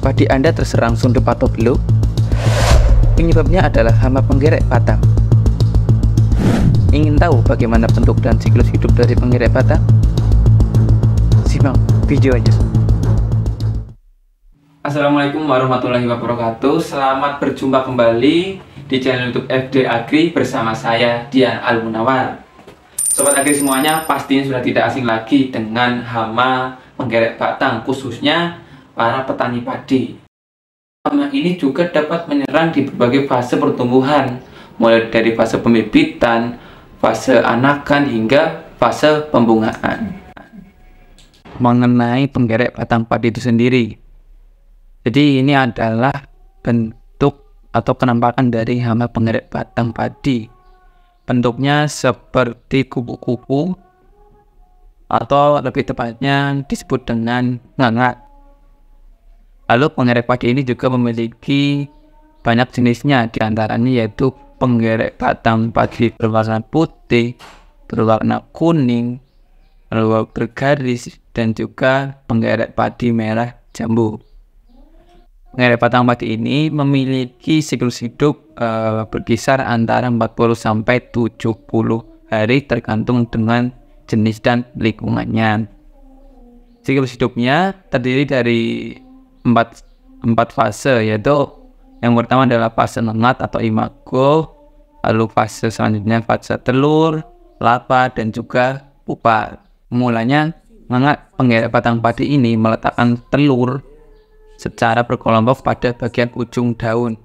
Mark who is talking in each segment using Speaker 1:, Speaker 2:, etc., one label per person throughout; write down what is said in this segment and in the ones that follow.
Speaker 1: padi Anda terserang sundep atau belum? Penyebabnya adalah hama penggerek batang. Ingin tahu bagaimana bentuk dan siklus hidup dari penggerek batang? Simak videonya. Assalamualaikum warahmatullahi wabarakatuh. Selamat berjumpa kembali di channel YouTube FD Agri bersama saya Dian Al Munawar. Sobat Agri semuanya pastinya sudah tidak asing lagi dengan hama penggerek batang khususnya para petani padi. Hama ini juga dapat menyerang di berbagai fase pertumbuhan, mulai dari fase pembibitan, fase anakan, hingga fase pembungaan. Mengenai penggerek batang padi itu sendiri, jadi ini adalah bentuk atau penampakan dari hama penggerek batang padi. Bentuknya seperti kupu-kupu atau lebih tepatnya disebut dengan ngangat. Lalu penggerek padi ini juga memiliki banyak jenisnya, diantaranya yaitu penggerek batang padi berwarna putih, berwarna kuning, lalu bergaris, dan juga penggerek padi merah jambu. Penggerek batang padi ini memiliki siklus hidup uh, berkisar antara 40 sampai 70 hari tergantung dengan jenis dan lingkungannya. Siklus hidupnya terdiri dari empat, empat fase yaitu yang pertama adalah fase nengat atau imago, lalu fase selanjutnya fase telur, lapa, dan juga pupa. Mulanya nengat penggerak batang padi ini meletakkan telur secara berkelompok pada bagian ujung daun.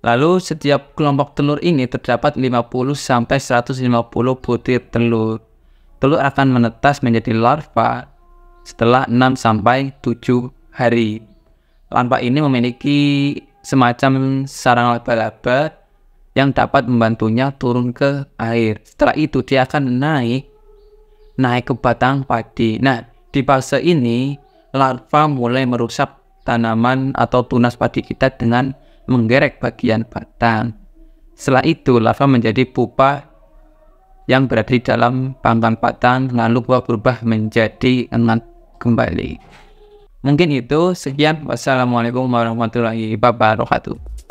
Speaker 1: Lalu setiap kelompok telur ini terdapat 50 sampai 150 butir telur. Telur akan menetas menjadi larva setelah 6 sampai 7 hari. Lampa ini memiliki semacam sarang laba-laba yang dapat membantunya turun ke air. Setelah itu dia akan naik naik ke batang padi. Nah, di fase ini larva mulai merusak tanaman atau tunas padi kita dengan menggerek bagian batang. Setelah itu larva menjadi pupa yang berada di dalam panggang batang lalu berubah menjadi engat kembali. Mungkin itu. Sekian. Wassalamualaikum warahmatullahi wabarakatuh.